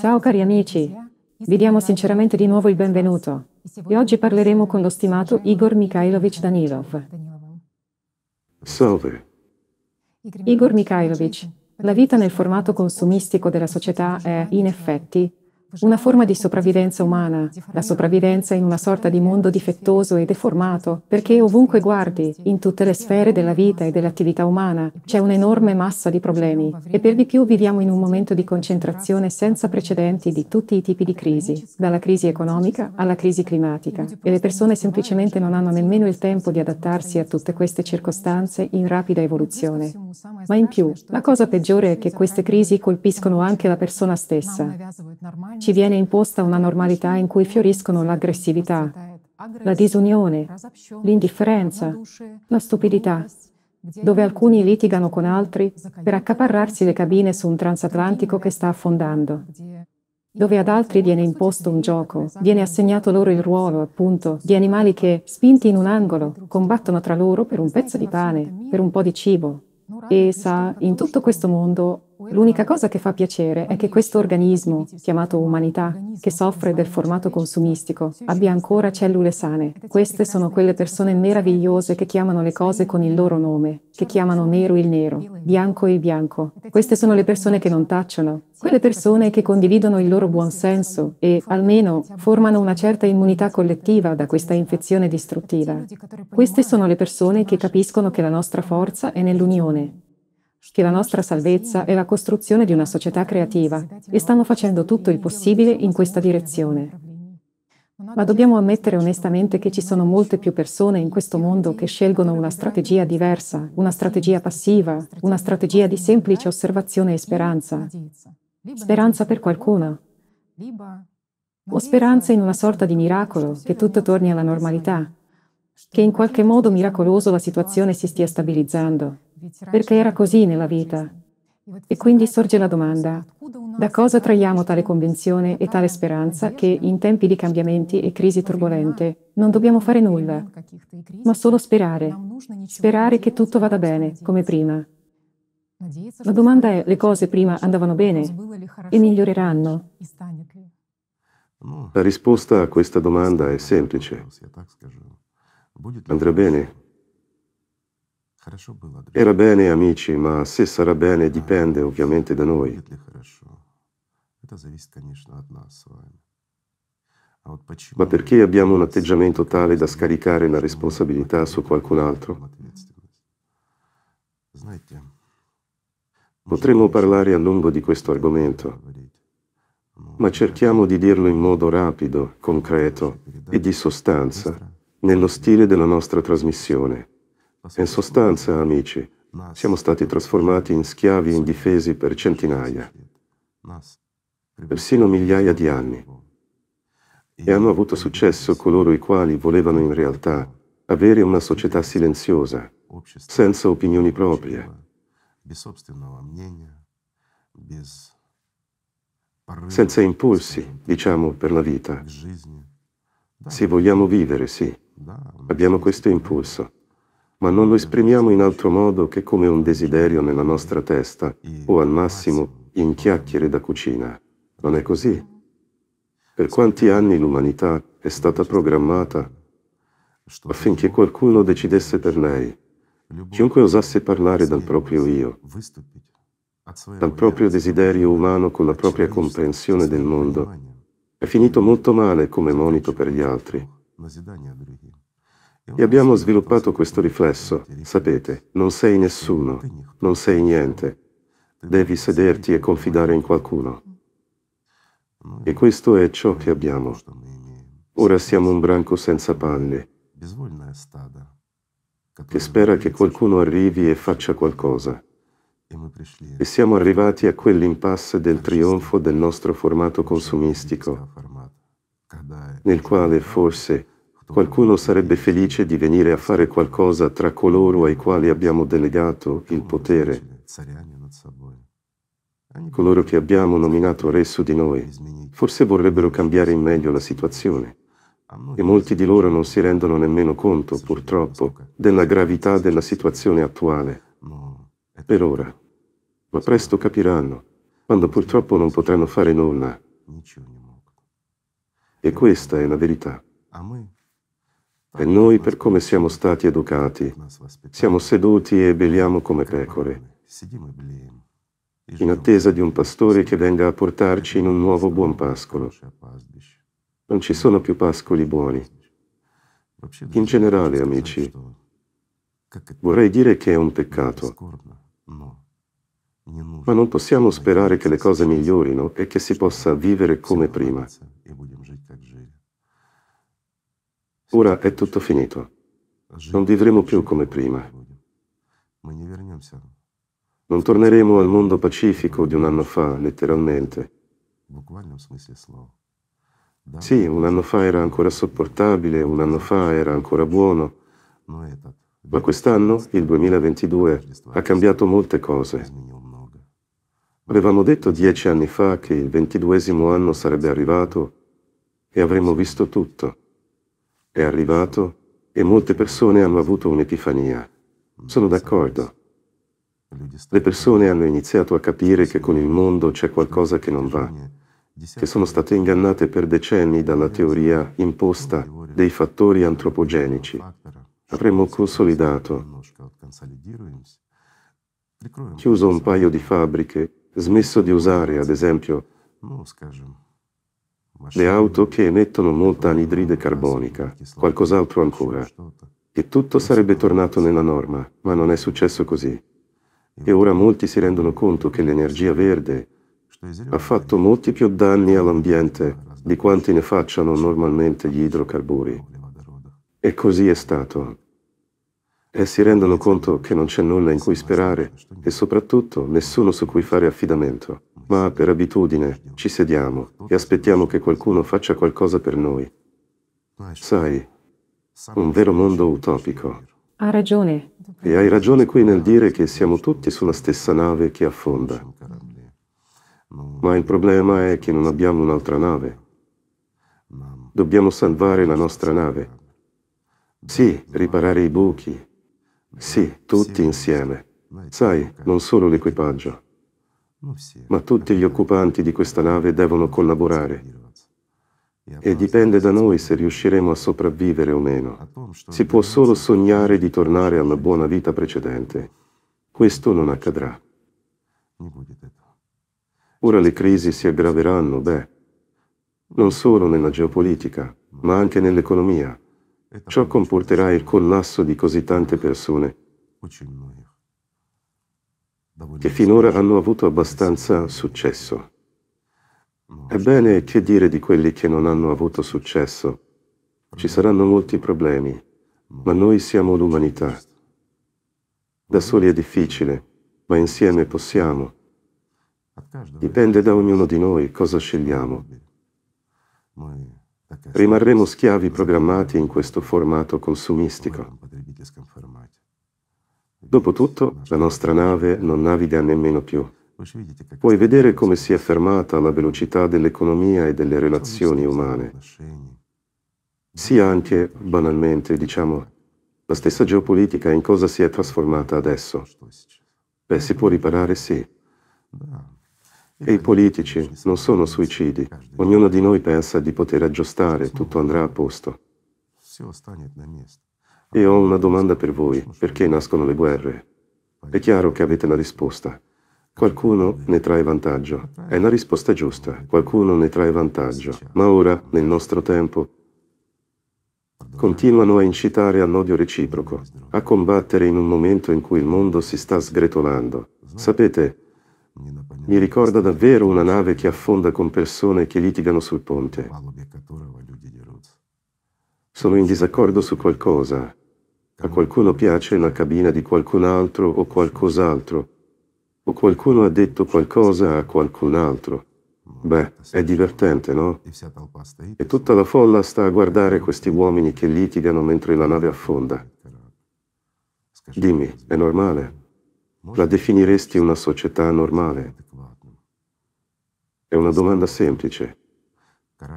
Ciao cari amici, vi diamo sinceramente di nuovo il benvenuto e oggi parleremo con lo stimato Igor Mikhailovich Danilov. Salve. Igor Mikhailovich, la vita nel formato consumistico della società è, in effetti, una forma di sopravvivenza umana, la sopravvivenza in una sorta di mondo difettoso e deformato, perché ovunque guardi, in tutte le sfere della vita e dell'attività umana, c'è un'enorme massa di problemi e per di più viviamo in un momento di concentrazione senza precedenti di tutti i tipi di crisi, dalla crisi economica alla crisi climatica, e le persone semplicemente non hanno nemmeno il tempo di adattarsi a tutte queste circostanze in rapida evoluzione. Ma in più, la cosa peggiore è che queste crisi colpiscono anche la persona stessa ci viene imposta una normalità in cui fioriscono l'aggressività, la disunione, l'indifferenza, la stupidità, dove alcuni litigano con altri per accaparrarsi le cabine su un transatlantico che sta affondando, dove ad altri viene imposto un gioco, viene assegnato loro il ruolo, appunto, di animali che, spinti in un angolo, combattono tra loro per un pezzo di pane, per un po' di cibo. E sa, in tutto questo mondo L'unica cosa che fa piacere è che questo organismo, chiamato umanità, che soffre del formato consumistico, abbia ancora cellule sane. Queste sono quelle persone meravigliose che chiamano le cose con il loro nome, che chiamano nero il nero, bianco il bianco. Queste sono le persone che non tacciono, quelle persone che condividono il loro buon senso e, almeno, formano una certa immunità collettiva da questa infezione distruttiva. Queste sono le persone che capiscono che la nostra forza è nell'unione, che la nostra salvezza è la costruzione di una società creativa e stanno facendo tutto il possibile in questa direzione. Ma dobbiamo ammettere onestamente che ci sono molte più persone in questo mondo che scelgono una strategia diversa, una strategia passiva, una strategia di semplice osservazione e speranza. Speranza per qualcuno. O speranza in una sorta di miracolo, che tutto torni alla normalità, che in qualche modo miracoloso la situazione si stia stabilizzando perché era così nella vita. E quindi sorge la domanda, da cosa traiamo tale convinzione e tale speranza che in tempi di cambiamenti e crisi turbolente non dobbiamo fare nulla, ma solo sperare, sperare che tutto vada bene, come prima. La domanda è, le cose prima andavano bene e miglioreranno? La risposta a questa domanda è semplice. Andrà bene, era bene, amici, ma se sarà bene dipende ovviamente da noi. Ma perché abbiamo un atteggiamento tale da scaricare la responsabilità su qualcun altro? Potremmo parlare a lungo di questo argomento, ma cerchiamo di dirlo in modo rapido, concreto e di sostanza, nello stile della nostra trasmissione. In sostanza, amici, siamo stati trasformati in schiavi indifesi per centinaia, persino migliaia di anni. E hanno avuto successo coloro i quali volevano in realtà avere una società silenziosa, senza opinioni proprie, senza impulsi, diciamo, per la vita. Se vogliamo vivere, sì, abbiamo questo impulso ma non lo esprimiamo in altro modo che come un desiderio nella nostra testa o al massimo in chiacchiere da cucina. Non è così? Per quanti anni l'umanità è stata programmata affinché qualcuno decidesse per lei, chiunque osasse parlare dal proprio io, dal proprio desiderio umano con la propria comprensione del mondo, è finito molto male come monito per gli altri. E abbiamo sviluppato questo riflesso. Sapete, non sei nessuno, non sei niente. Devi sederti e confidare in qualcuno. E questo è ciò che abbiamo. Ora siamo un branco senza palle, che spera che qualcuno arrivi e faccia qualcosa. E siamo arrivati a quell'impasse del trionfo del nostro formato consumistico, nel quale forse Esatto. Qualcuno sarebbe felice di venire a fare qualcosa tra coloro ai quali abbiamo delegato il potere, coloro che abbiamo nominato re su di noi. Forse vorrebbero cambiare in meglio la situazione. E molti di loro non si rendono nemmeno conto, purtroppo, della gravità della situazione attuale. Per ora. Ma presto capiranno, quando purtroppo non potranno fare nulla. E questa è la verità. E noi per come siamo stati educati, siamo seduti e beliamo come pecore, in attesa di un pastore che venga a portarci in un nuovo buon pascolo. Non ci sono più pascoli buoni. In generale, amici, vorrei dire che è un peccato, ma non possiamo sperare che le cose migliorino e che si possa vivere come prima. Ora è tutto finito. Non vivremo più come prima. Non torneremo al mondo pacifico di un anno fa, letteralmente. Sì, un anno fa era ancora sopportabile, un anno fa era ancora buono, ma quest'anno, il 2022, ha cambiato molte cose. Avevamo detto dieci anni fa che il ventiduesimo anno sarebbe arrivato e avremmo visto tutto. È arrivato e molte persone hanno avuto un'epifania. Sono d'accordo. Le persone hanno iniziato a capire che con il mondo c'è qualcosa che non va, che sono state ingannate per decenni dalla teoria imposta dei fattori antropogenici. Avremmo consolidato, chiuso un paio di fabbriche, smesso di usare, ad esempio, le auto che emettono molta anidride carbonica, qualcos'altro ancora. E tutto sarebbe tornato nella norma, ma non è successo così. E ora molti si rendono conto che l'energia verde ha fatto molti più danni all'ambiente di quanti ne facciano normalmente gli idrocarburi. E così è stato e si rendono conto che non c'è nulla in cui sperare e soprattutto nessuno su cui fare affidamento. Ma per abitudine ci sediamo e aspettiamo che qualcuno faccia qualcosa per noi. Sai, un vero mondo utopico. Ha ragione. E hai ragione qui nel dire che siamo tutti sulla stessa nave che affonda. Ma il problema è che non abbiamo un'altra nave. Dobbiamo salvare la nostra nave. Sì, riparare i buchi, sì, tutti insieme. Sai, non solo l'equipaggio, ma tutti gli occupanti di questa nave devono collaborare. E dipende da noi se riusciremo a sopravvivere o meno. Si può solo sognare di tornare alla buona vita precedente. Questo non accadrà. Ora le crisi si aggraveranno, beh, non solo nella geopolitica, ma anche nell'economia. Ciò comporterà il collasso di così tante persone che finora hanno avuto abbastanza successo. Ebbene, che dire di quelli che non hanno avuto successo? Ci saranno molti problemi, ma noi siamo l'umanità. Da soli è difficile, ma insieme possiamo. Dipende da ognuno di noi cosa scegliamo. Rimarremo schiavi programmati in questo formato consumistico. Dopotutto, la nostra nave non naviga nemmeno più. Puoi vedere come si è fermata la velocità dell'economia e delle relazioni umane. Sia anche, banalmente, diciamo, la stessa geopolitica in cosa si è trasformata adesso. Beh, si può riparare, sì. E i politici non sono suicidi. Ognuno di noi pensa di poter aggiustare, tutto andrà a posto. E ho una domanda per voi. Perché nascono le guerre? È chiaro che avete una risposta. Qualcuno ne trae vantaggio. È una risposta giusta. Qualcuno ne trae vantaggio. Ma ora, nel nostro tempo, continuano a incitare all'odio reciproco, a combattere in un momento in cui il mondo si sta sgretolando. Sapete, mi ricorda davvero una nave che affonda con persone che litigano sul ponte. Sono in disaccordo su qualcosa. A qualcuno piace la cabina di qualcun altro o qualcos'altro. O qualcuno ha detto qualcosa a qualcun altro. Beh, è divertente, no? E tutta la folla sta a guardare questi uomini che litigano mentre la nave affonda. Dimmi, è normale? La definiresti una società normale? È una domanda semplice.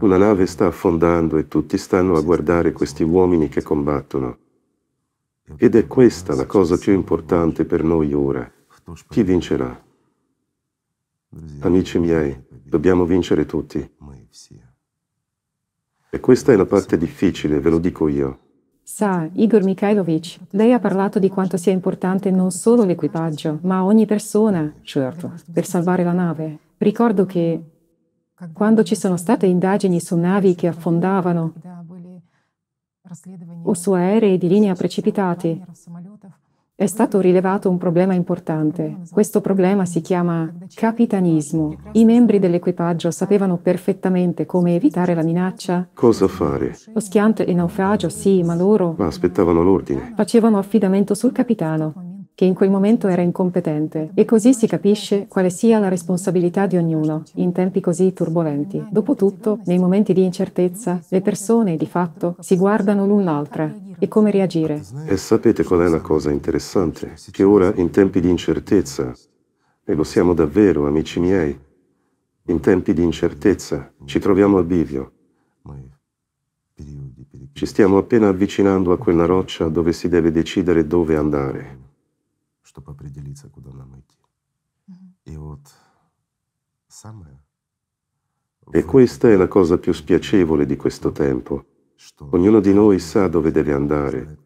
Una nave sta affondando e tutti stanno a guardare questi uomini che combattono. Ed è questa la cosa più importante per noi ora. Chi vincerà? Amici miei, dobbiamo vincere tutti. E questa è la parte difficile, ve lo dico io. Sa, Igor Mikhailovich, lei ha parlato di quanto sia importante non solo l'equipaggio, ma ogni persona, certo, per salvare la nave. Ricordo che quando ci sono state indagini su navi che affondavano o su aerei di linea precipitati, è stato rilevato un problema importante. Questo problema si chiama capitanismo. I membri dell'equipaggio sapevano perfettamente come evitare la minaccia. Cosa fare? Lo schianto e il naufragio, sì, ma loro... Ma aspettavano l'ordine. Facevano affidamento sul capitano che in quel momento era incompetente. E così si capisce quale sia la responsabilità di ognuno in tempi così turbolenti. Dopotutto, nei momenti di incertezza, le persone di fatto si guardano l'un l'altra e come reagire. E sapete qual è la cosa interessante? Che ora, in tempi di incertezza, e lo siamo davvero, amici miei, in tempi di incertezza ci troviamo al bivio. Ci stiamo appena avvicinando a quella roccia dove si deve decidere dove andare чтобы определиться, куда нам идти. E вот questa è la cosa più spiacevole di questo tempo. Ognuno di noi sa dove deve andare.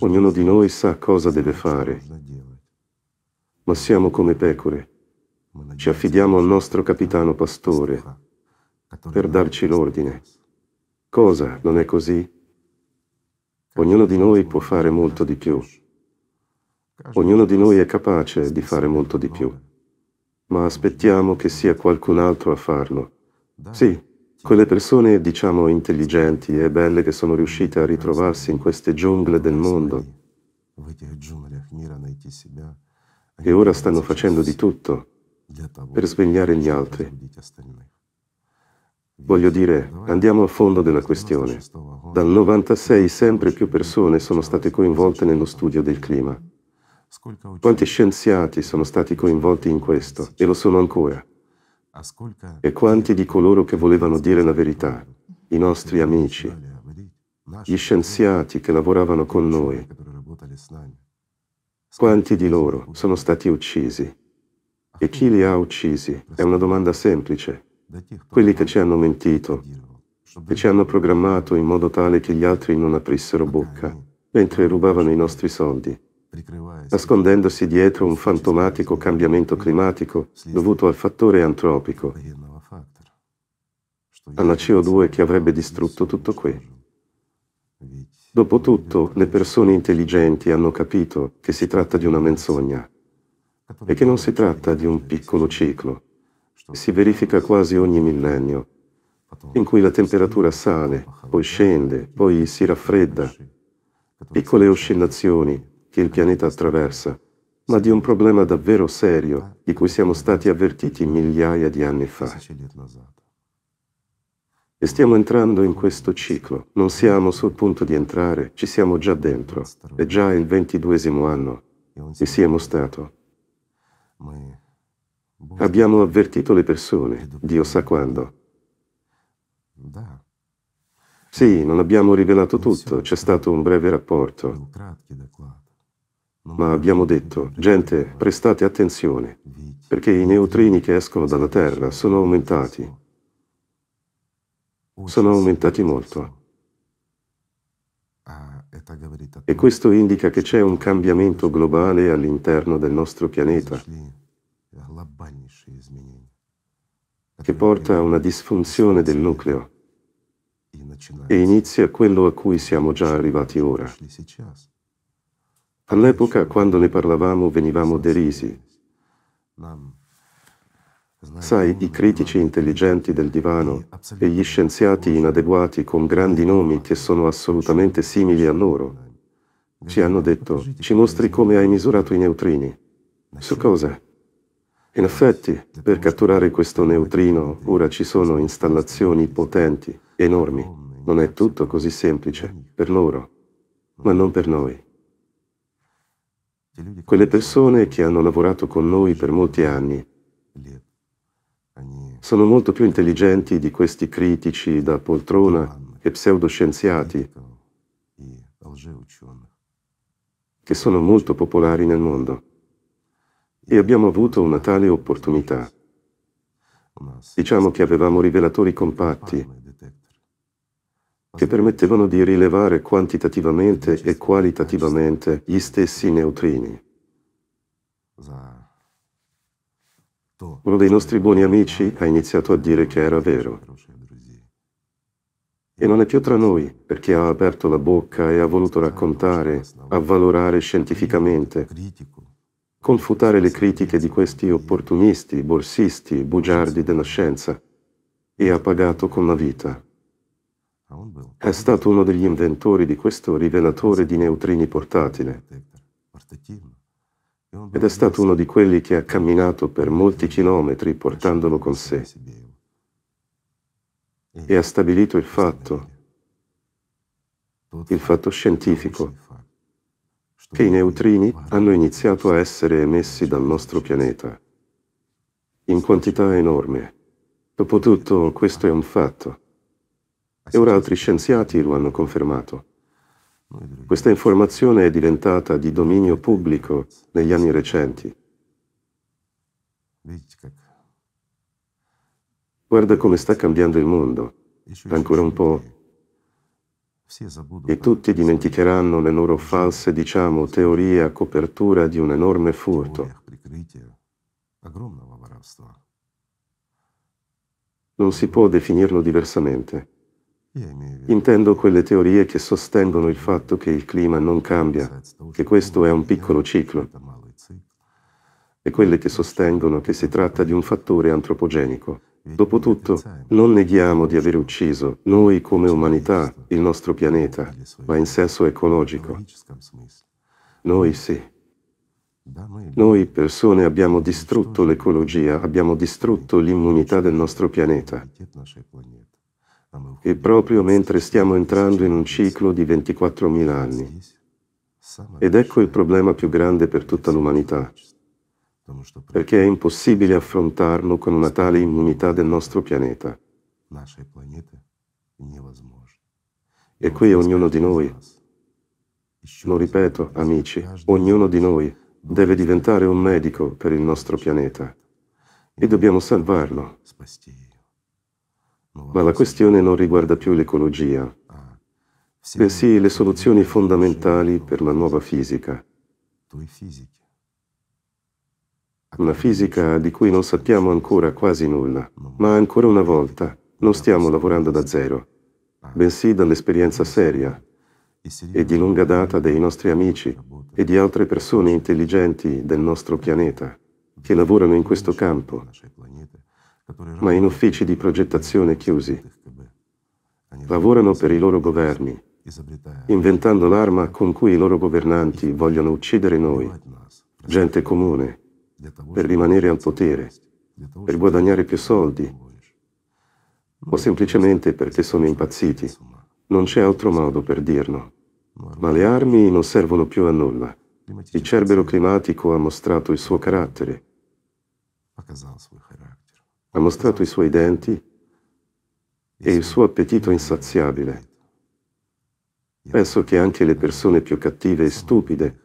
Ognuno di noi sa cosa deve fare. Ma siamo come pecore. Ci affidiamo al nostro capitano pastore per darci l'ordine. Cosa non è così? Ognuno di noi può fare molto di più. Ognuno di noi è capace di fare molto di più, ma aspettiamo che sia qualcun altro a farlo. Sì, quelle persone, diciamo, intelligenti e belle che sono riuscite a ritrovarsi in queste giungle del mondo, e ora stanno facendo di tutto per svegliare gli altri. Voglio dire, andiamo a fondo della questione. Dal 96 sempre più persone sono state coinvolte nello studio del clima. Quanti scienziati sono stati coinvolti in questo e lo sono ancora? E quanti di coloro che volevano dire la verità, i nostri amici, gli scienziati che lavoravano con noi, quanti di loro sono stati uccisi? E chi li ha uccisi? È una domanda semplice. Quelli che ci hanno mentito, che ci hanno programmato in modo tale che gli altri non aprissero bocca, mentre rubavano i nostri soldi, nascondendosi dietro un fantomatico cambiamento climatico dovuto al fattore antropico, alla CO2 che avrebbe distrutto tutto qui. Dopotutto, le persone intelligenti hanno capito che si tratta di una menzogna e che non si tratta di un piccolo ciclo, si verifica quasi ogni millennio, in cui la temperatura sale, poi scende, poi si raffredda, piccole oscillazioni che il pianeta attraversa, ma di un problema davvero serio di cui siamo stati avvertiti migliaia di anni fa. E stiamo entrando in questo ciclo. Non siamo sul punto di entrare, ci siamo già dentro. È già il ventiduesimo anno. E siamo stato. Abbiamo avvertito le persone, Dio sa quando. Sì, non abbiamo rivelato tutto, c'è stato un breve rapporto ma abbiamo detto, gente, prestate attenzione, perché i neutrini che escono dalla Terra sono aumentati. Sono aumentati molto. E questo indica che c'è un cambiamento globale all'interno del nostro pianeta che porta a una disfunzione del nucleo e inizia quello a cui siamo già arrivati ora. All'epoca, quando ne parlavamo, venivamo derisi. Sai, i critici intelligenti del divano e gli scienziati inadeguati con grandi nomi che sono assolutamente simili a loro, ci hanno detto, ci mostri come hai misurato i neutrini. Su cosa? In effetti, per catturare questo neutrino ora ci sono installazioni potenti, enormi. Non è tutto così semplice, per loro, ma non per noi. Quelle persone che hanno lavorato con noi per molti anni sono molto più intelligenti di questi critici da poltrona e pseudoscienziati che sono molto popolari nel mondo. E abbiamo avuto una tale opportunità. Diciamo che avevamo rivelatori compatti che permettevano di rilevare quantitativamente e qualitativamente gli stessi neutrini. Uno dei nostri buoni amici ha iniziato a dire che era vero. E non è più tra noi, perché ha aperto la bocca e ha voluto raccontare, avvalorare scientificamente, confutare le critiche di questi opportunisti, borsisti, bugiardi della scienza, e ha pagato con la vita. È stato uno degli inventori di questo rivelatore di neutrini portatile ed è stato uno di quelli che ha camminato per molti chilometri portandolo con sé e ha stabilito il fatto, il fatto scientifico, che i neutrini hanno iniziato a essere emessi dal nostro pianeta in quantità enorme. Dopotutto questo è un fatto e ora altri scienziati lo hanno confermato. Questa informazione è diventata di dominio pubblico negli anni recenti. Guarda come sta cambiando il mondo. Ancora un po'. E tutti dimenticheranno le loro false, diciamo, teorie a copertura di un enorme furto. Non si può definirlo diversamente. Intendo quelle teorie che sostengono il fatto che il clima non cambia, che questo è un piccolo ciclo, e quelle che sostengono che si tratta di un fattore antropogenico. Dopotutto, non neghiamo di aver ucciso, noi come umanità, il nostro pianeta, ma in senso ecologico. Noi sì. Noi persone abbiamo distrutto l'ecologia, abbiamo distrutto l'immunità del nostro pianeta e proprio mentre stiamo entrando in un ciclo di 24.000 anni. Ed ecco il problema più grande per tutta l'umanità, perché è impossibile affrontarlo con una tale immunità del nostro pianeta. E qui ognuno di noi, lo ripeto amici, ognuno di noi deve diventare un medico per il nostro pianeta e dobbiamo salvarlo. Ma la questione non riguarda più l'ecologia, bensì le soluzioni fondamentali per la nuova fisica. Una fisica di cui non sappiamo ancora quasi nulla, ma ancora una volta non stiamo lavorando da zero, bensì dall'esperienza seria e di lunga data dei nostri amici e di altre persone intelligenti del nostro pianeta che lavorano in questo campo ma in uffici di progettazione chiusi. Lavorano per i loro governi, eh. inventando l'arma con cui i loro governanti vogliono uccidere noi, gente comune, per rimanere al potere, per guadagnare più soldi, o semplicemente perché sono impazziti. Non c'è altro modo per dirlo. Ma le armi non servono più a nulla. Il cerbero climatico ha mostrato il suo carattere ha mostrato i suoi denti e il suo appetito insaziabile. Penso che anche le persone più cattive e stupide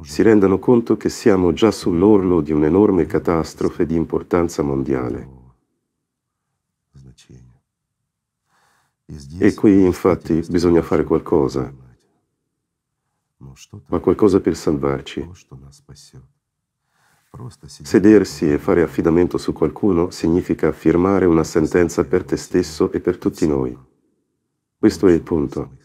si rendano conto che siamo già sull'orlo di un'enorme catastrofe di importanza mondiale. E qui infatti bisogna fare qualcosa, ma qualcosa per salvarci. Sedersi e fare affidamento su qualcuno significa firmare una sentenza per te stesso e per tutti noi. Questo è il punto.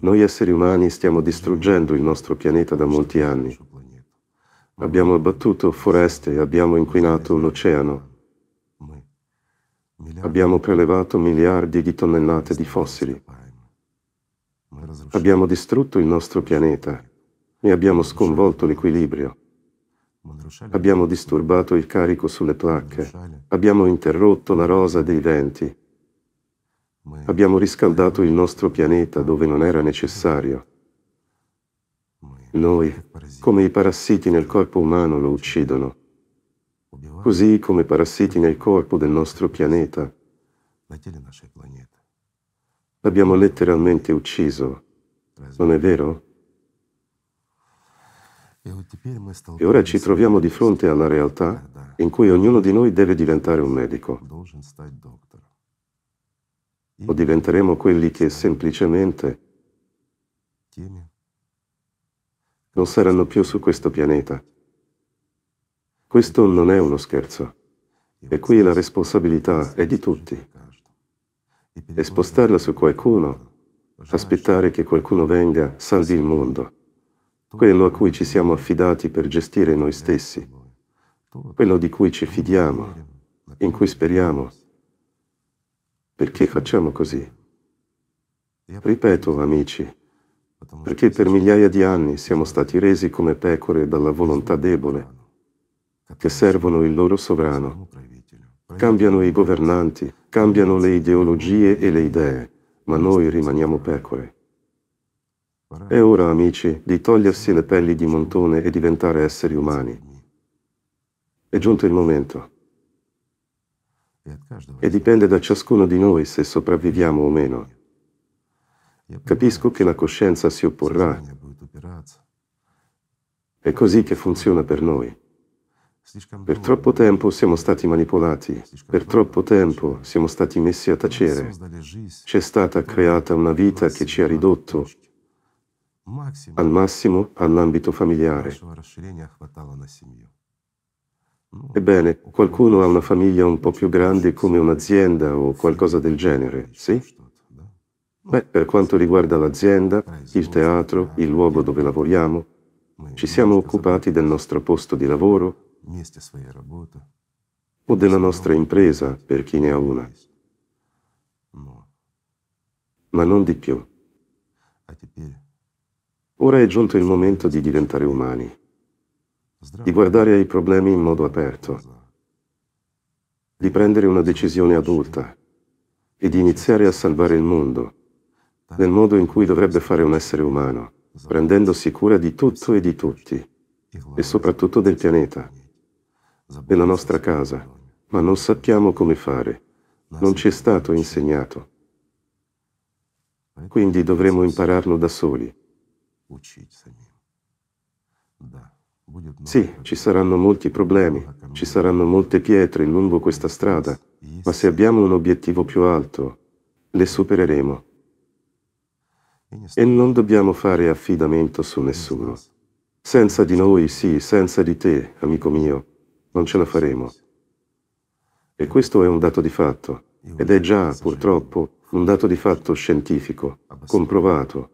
Noi esseri umani stiamo distruggendo il nostro pianeta da molti anni. Abbiamo abbattuto foreste, abbiamo inquinato l'oceano, abbiamo prelevato miliardi di tonnellate di fossili, abbiamo distrutto il nostro pianeta e abbiamo sconvolto l'equilibrio. Abbiamo disturbato il carico sulle placche, abbiamo interrotto la rosa dei venti, abbiamo riscaldato il nostro pianeta dove non era necessario. Noi, come i parassiti nel corpo umano, lo uccidono, così come i parassiti nel corpo del nostro pianeta. L'abbiamo letteralmente ucciso, non è vero? E ora ci troviamo di fronte a una realtà in cui ognuno di noi deve diventare un medico. O diventeremo quelli che semplicemente non saranno più su questo pianeta. Questo non è uno scherzo. E qui la responsabilità è di tutti. E spostarla su qualcuno, aspettare che qualcuno venga, salvi il mondo quello a cui ci siamo affidati per gestire noi stessi, quello di cui ci fidiamo, in cui speriamo. Perché facciamo così? Ripeto, amici, perché per migliaia di anni siamo stati resi come pecore dalla volontà debole, che servono il loro sovrano. Cambiano i governanti, cambiano le ideologie e le idee, ma noi rimaniamo pecore. È ora, amici, di togliersi le pelli di montone e diventare esseri umani. È giunto il momento. E dipende da ciascuno di noi se sopravviviamo o meno. Capisco che la coscienza si opporrà. È così che funziona per noi. Per troppo tempo siamo stati manipolati, per troppo tempo siamo stati messi a tacere. C'è stata creata una vita che ci ha ridotto al massimo all'ambito familiare. Ebbene, qualcuno ha una famiglia un po' più grande come un'azienda o qualcosa del genere, sì? Beh, per quanto riguarda l'azienda, il teatro, il luogo dove lavoriamo, ci siamo occupati del nostro posto di lavoro o della nostra impresa, per chi ne ha una. Ma non di più. Ora è giunto il momento di diventare umani, di guardare ai problemi in modo aperto, di prendere una decisione adulta e di iniziare a salvare il mondo nel modo in cui dovrebbe fare un essere umano, prendendosi cura di tutto e di tutti, e soprattutto del pianeta, della nostra casa, ma non sappiamo come fare, non ci è stato insegnato. Quindi dovremo impararlo da soli учить самим. Sì, ci saranno molti problemi, ci saranno molte pietre lungo questa strada, ma se abbiamo un obiettivo più alto, le supereremo. E non dobbiamo fare affidamento su nessuno. Senza di noi, sì, senza di te, amico mio, non ce la faremo. E questo è un dato di fatto, ed è già, purtroppo, un dato di fatto scientifico, comprovato,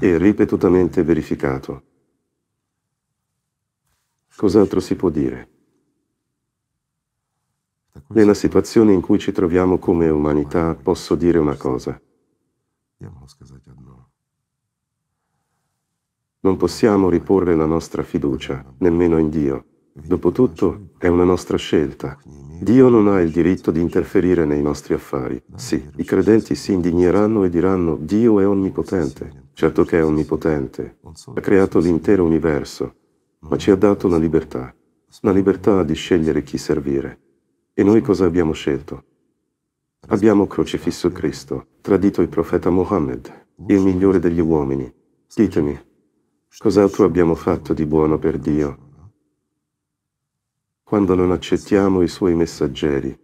e ripetutamente verificato. Cos'altro si può dire? Nella situazione in cui ci troviamo come umanità posso dire una cosa. Non possiamo riporre la nostra fiducia, nemmeno in Dio. Dopotutto è una nostra scelta. Dio non ha il diritto di interferire nei nostri affari. Sì, i credenti si indigneranno e diranno Dio è onnipotente. Certo che è onnipotente, ha creato l'intero universo, ma ci ha dato la libertà, la libertà di scegliere chi servire. E noi cosa abbiamo scelto? Abbiamo crocifisso Cristo, tradito il profeta Mohammed, il migliore degli uomini. Ditemi, cos'altro abbiamo fatto di buono per Dio? Quando non accettiamo i suoi messaggeri,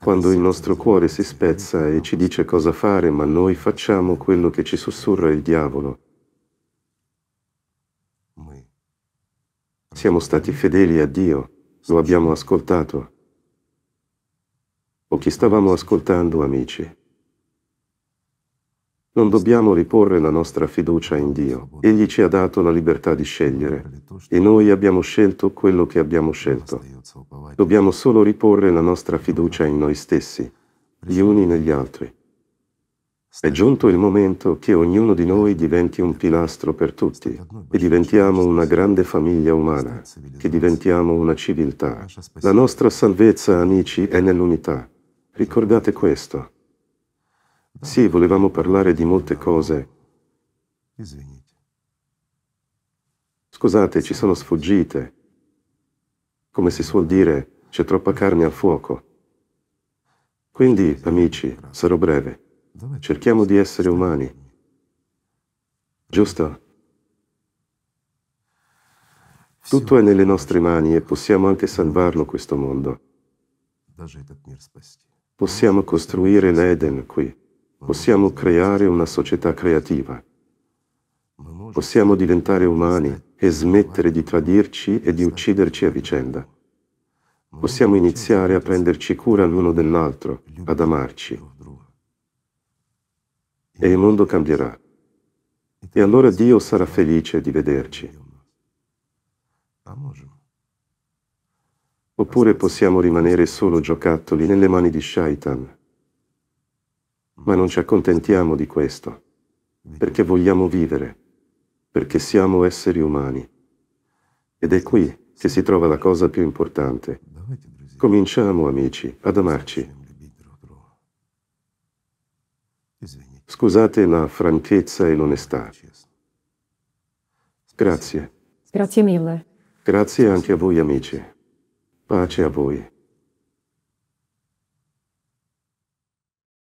quando il nostro cuore si spezza e ci dice cosa fare, ma noi facciamo quello che ci sussurra il diavolo. Siamo stati fedeli a Dio, lo abbiamo ascoltato. O chi stavamo ascoltando, amici? Non dobbiamo riporre la nostra fiducia in Dio. Egli ci ha dato la libertà di scegliere e noi abbiamo scelto quello che abbiamo scelto. Dobbiamo solo riporre la nostra fiducia in noi stessi, gli uni negli altri. È giunto il momento che ognuno di noi diventi un pilastro per tutti e diventiamo una grande famiglia umana, che diventiamo una civiltà. La nostra salvezza, amici, è nell'unità. Ricordate questo. Sì, volevamo parlare di molte cose. Scusate, ci sono sfuggite. Come si suol dire, c'è troppa carne al fuoco. Quindi, amici, sarò breve. Cerchiamo di essere umani. Giusto? Tutto è nelle nostre mani e possiamo anche salvarlo questo mondo. Possiamo costruire l'Eden qui. Possiamo creare una società creativa. Possiamo diventare umani e smettere di tradirci e di ucciderci a vicenda. Possiamo iniziare a prenderci cura l'uno dell'altro, ad amarci. E il mondo cambierà. E allora Dio sarà felice di vederci. Oppure possiamo rimanere solo giocattoli nelle mani di Shaitan ma non ci accontentiamo di questo, perché vogliamo vivere, perché siamo esseri umani. Ed è qui che si trova la cosa più importante. Cominciamo, amici, ad amarci. Scusate la franchezza e l'onestà. Grazie. Grazie mille. Grazie anche a voi, amici. Pace a voi.